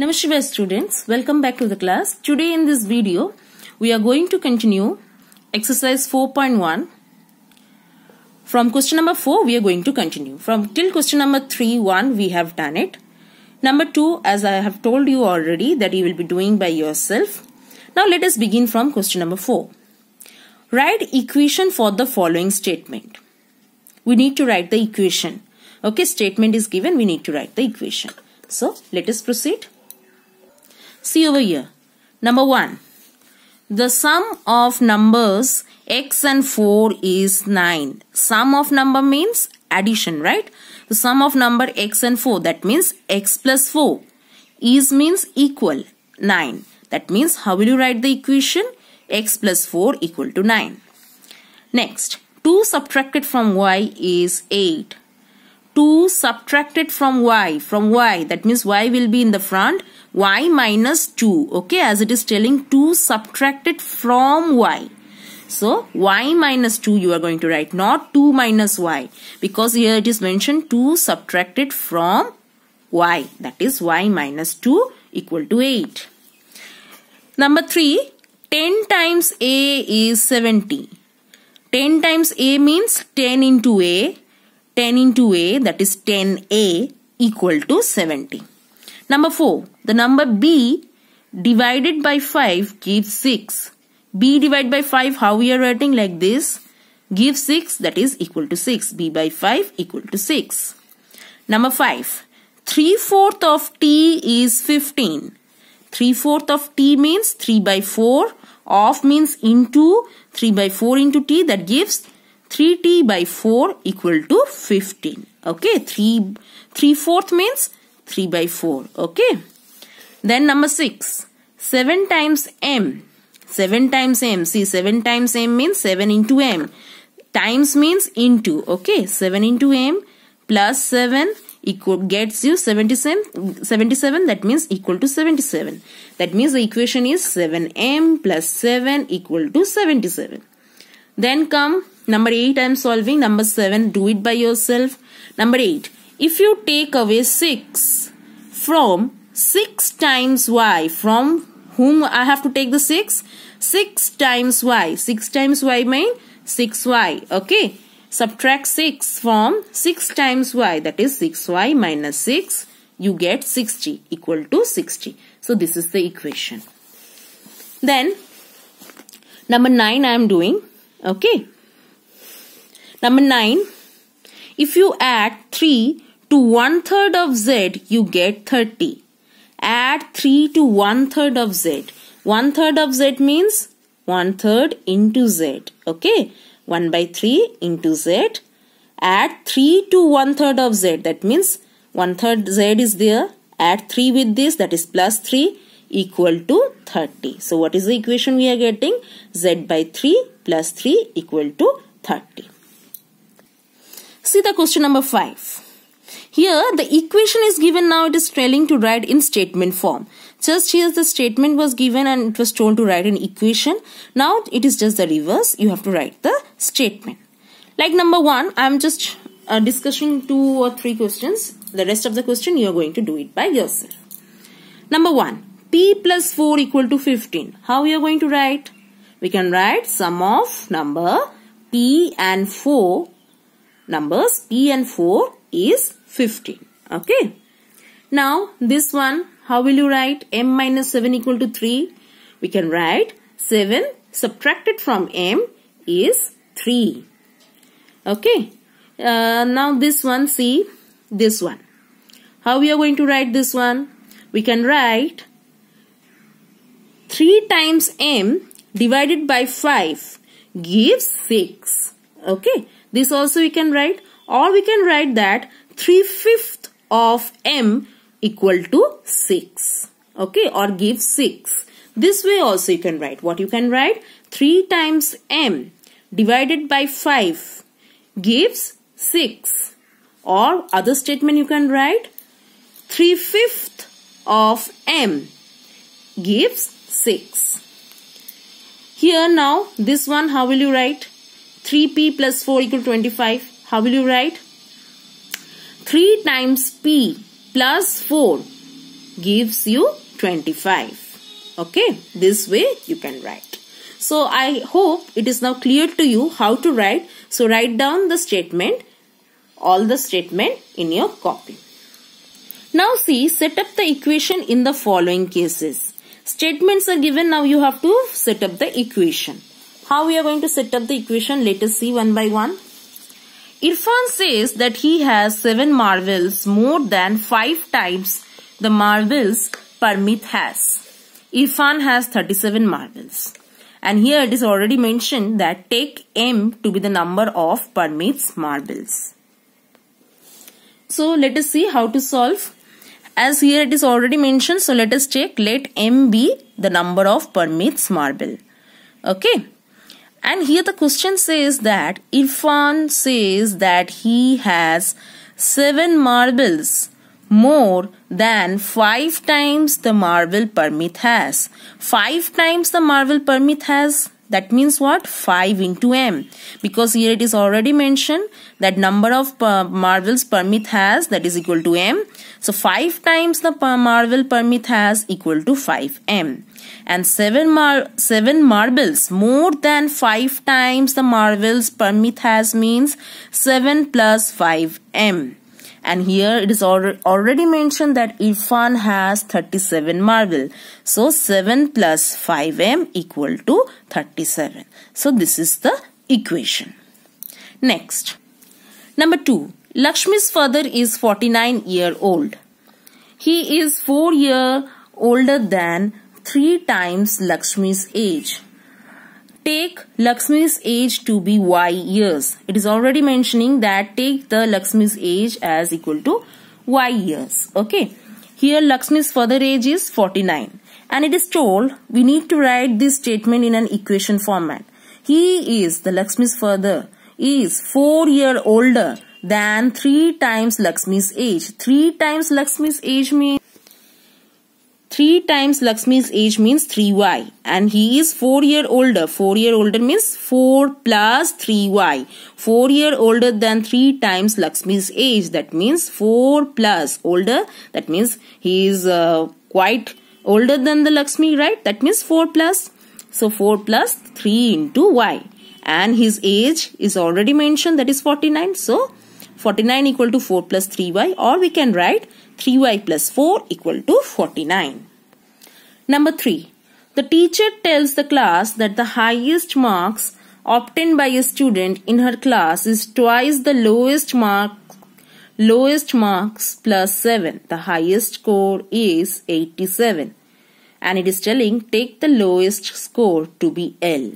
Namaste students, welcome back to the class. Today in this video, we are going to continue exercise 4.1. From question number 4, we are going to continue. From till question number 3, 1, we have done it. Number 2, as I have told you already, that you will be doing by yourself. Now let us begin from question number 4. Write equation for the following statement. We need to write the equation. Okay, statement is given, we need to write the equation. So, let us proceed. See over here. Number 1. The sum of numbers x and 4 is 9. Sum of number means addition, right? The sum of number x and 4 that means x plus 4 is means equal 9. That means how will you write the equation? x plus 4 equal to 9. Next, 2 subtracted from y is 8. 2 subtracted from y, from y, that means y will be in the front y minus 2 okay as it is telling 2 subtracted from y so y minus 2 you are going to write not 2 minus y because here it is mentioned 2 subtracted from y that is y minus 2 equal to 8. Number 3 10 times a is 70. 10 times a means 10 into a 10 into a that is 10a equal to 70. Number 4. The number b divided by 5 gives 6. b divided by 5, how we are writing like this? Gives 6 that is equal to 6. b by 5 equal to 6. Number 5. 3 fourth of t is 15. 3 fourth of t means 3 by 4. of means into 3 by 4 into t that gives 3t by 4 equal to 15. Okay, 3, 3 fourth means 3 by 4. Okay. Then number 6. 7 times m. 7 times m. See 7 times m means 7 into m. Times means into. Okay. 7 into m plus 7 equal gets you 77 77 that means equal to 77 that means the equation is 7m plus 7 equal to 77 then come number 8 i am solving number 7 do it by yourself number 8 if you take away 6 from 6 times y, from whom I have to take the 6? 6 times y. 6 times y means 6y. Okay. Subtract 6 from 6 times y. That is 6y minus 6. You get sixty equal to sixty. So this is the equation. Then number 9 I am doing. Okay. Number 9. If you add 3 to one third of z, you get 30. Add 3 to one third of z. One third of z means one third into z. Okay. 1 by 3 into z. Add 3 to one third of z. That means one third z is there. Add 3 with this. That is plus 3 equal to 30. So what is the equation we are getting? z by 3 plus 3 equal to 30. See the question number 5. Here the equation is given now it is telling to write in statement form. Just here the statement was given and it was told to write an equation. Now it is just the reverse. You have to write the statement. Like number one, I am just uh, discussing two or three questions. The rest of the question you are going to do it by yourself. Number one, p plus 4 equal to 15. How you are going to write? We can write sum of number p and 4 numbers p and 4 is 15. Okay. Now this one, how will you write? m minus 7 equal to 3. We can write 7 subtracted from m is 3. Okay. Uh, now this one, see this one. How we are going to write this one? We can write 3 times m divided by 5 gives 6. Okay. This also we can write or we can write that 3 fifth of m equal to 6 okay or give 6 this way also you can write what you can write 3 times m divided by 5 gives 6 or other statement you can write 3 fifth of m gives 6 here now this one how will you write 3p plus 4 equal 25 how will you write? 3 times P plus 4 gives you 25. Okay, this way you can write. So I hope it is now clear to you how to write. So write down the statement, all the statement in your copy. Now see, set up the equation in the following cases. Statements are given, now you have to set up the equation. How we are going to set up the equation, let us see one by one. Irfan says that he has seven marvels more than five times the marvels Parmit has. Irfan has 37 marvels. And here it is already mentioned that take M to be the number of Parmit's marvels. So let us see how to solve. As here it is already mentioned, so let us check let M be the number of Parmit's marble. Okay. And here the question says that Irfan says that he has seven marbles more than five times the marble permit has. Five times the marble permit has. That means what? 5 into m. Because here it is already mentioned that number of uh, marbles permit has that is equal to m. So 5 times the marble permit has equal to 5m. And 7, mar 7 marbles more than 5 times the marbles permit has means 7 plus 5m. And here it is already mentioned that Irfan has 37 marble. So 7 plus 5m equal to 37. So this is the equation. Next. Number 2. Lakshmi's father is 49 year old. He is 4 year older than 3 times Lakshmi's age. Take Lakshmi's age to be y years. It is already mentioning that take the Lakshmi's age as equal to y years. Okay. Here Lakshmi's father age is 49 and it is told we need to write this statement in an equation format. He is the Lakshmi's father is 4 year older than 3 times Lakshmi's age. 3 times Lakshmi's age means 3 times Lakshmi's age means 3y and he is 4 year older. 4 year older means 4 plus 3y. 4 year older than 3 times Lakshmi's age that means 4 plus older that means he is uh, quite older than the Lakshmi right that means 4 plus. So 4 plus 3 into y and his age is already mentioned that is 49. So 49 equal to 4 plus 3y or we can write 3y plus 4 equal to 49. Number 3. The teacher tells the class that the highest marks obtained by a student in her class is twice the lowest mark lowest marks plus 7. The highest score is 87 and it is telling take the lowest score to be L.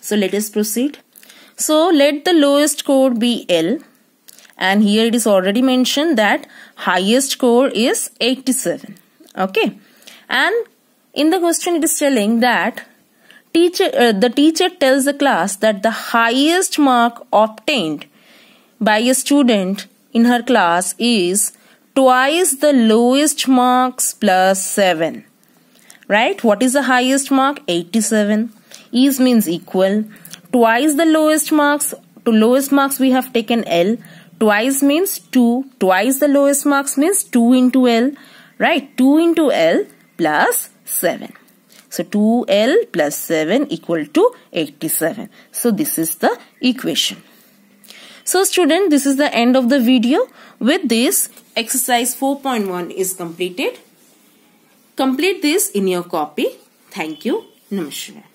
So let us proceed. So let the lowest score be L and here it is already mentioned that highest score is 87 okay and in the question it is telling that teacher uh, the teacher tells the class that the highest mark obtained by a student in her class is twice the lowest marks plus 7 right what is the highest mark 87 is means equal twice the lowest marks to lowest marks we have taken l Twice means 2. Twice the lowest marks means 2 into L. Right? 2 into L plus 7. So 2L plus 7 equal to 87. So this is the equation. So student, this is the end of the video. With this, exercise 4.1 is completed. Complete this in your copy. Thank you. Namaskar.